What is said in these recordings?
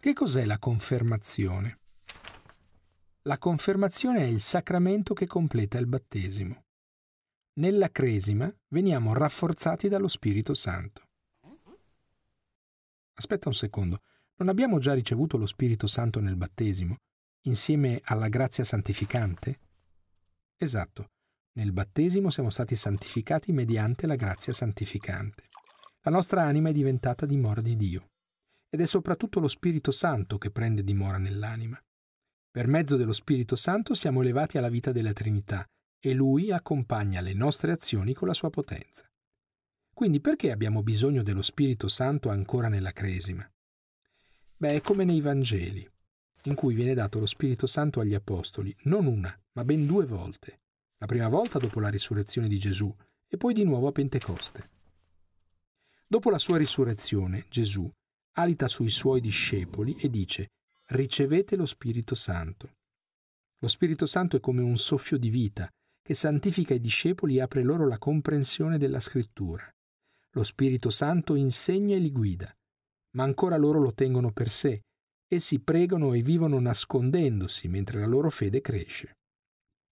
Che cos'è la confermazione? La confermazione è il sacramento che completa il battesimo. Nella cresima veniamo rafforzati dallo Spirito Santo. Aspetta un secondo, non abbiamo già ricevuto lo Spirito Santo nel battesimo, insieme alla grazia santificante? Esatto, nel battesimo siamo stati santificati mediante la grazia santificante. La nostra anima è diventata dimora di Dio ed è soprattutto lo Spirito Santo che prende dimora nell'anima. Per mezzo dello Spirito Santo siamo elevati alla vita della Trinità e Lui accompagna le nostre azioni con la sua potenza. Quindi perché abbiamo bisogno dello Spirito Santo ancora nella Cresima? Beh, è come nei Vangeli, in cui viene dato lo Spirito Santo agli Apostoli non una, ma ben due volte la prima volta dopo la risurrezione di Gesù e poi di nuovo a Pentecoste. Dopo la sua risurrezione, Gesù alita sui suoi discepoli e dice ricevete lo Spirito Santo. Lo Spirito Santo è come un soffio di vita che santifica i discepoli e apre loro la comprensione della scrittura. Lo Spirito Santo insegna e li guida, ma ancora loro lo tengono per sé. Essi pregano e vivono nascondendosi mentre la loro fede cresce.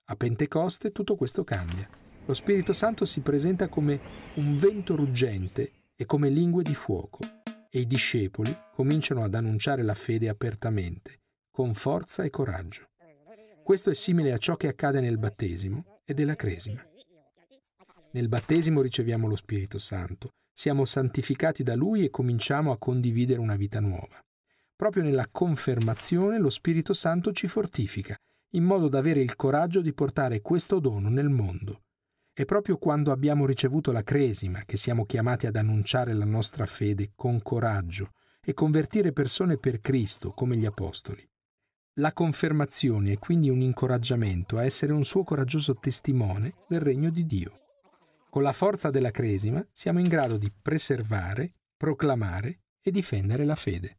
A Pentecoste tutto questo cambia. Lo Spirito Santo si presenta come un vento ruggente e come lingue di fuoco e i discepoli cominciano ad annunciare la fede apertamente, con forza e coraggio. Questo è simile a ciò che accade nel battesimo e della cresima. Nel battesimo riceviamo lo Spirito Santo, siamo santificati da Lui e cominciamo a condividere una vita nuova. Proprio nella confermazione lo Spirito Santo ci fortifica in modo da avere il coraggio di portare questo dono nel mondo. E proprio quando abbiamo ricevuto la cresima, che siamo chiamati ad annunciare la nostra fede con coraggio e convertire persone per Cristo, come gli Apostoli. La confermazione è quindi un incoraggiamento a essere un suo coraggioso testimone del regno di Dio. Con la forza della cresima siamo in grado di preservare, proclamare e difendere la fede.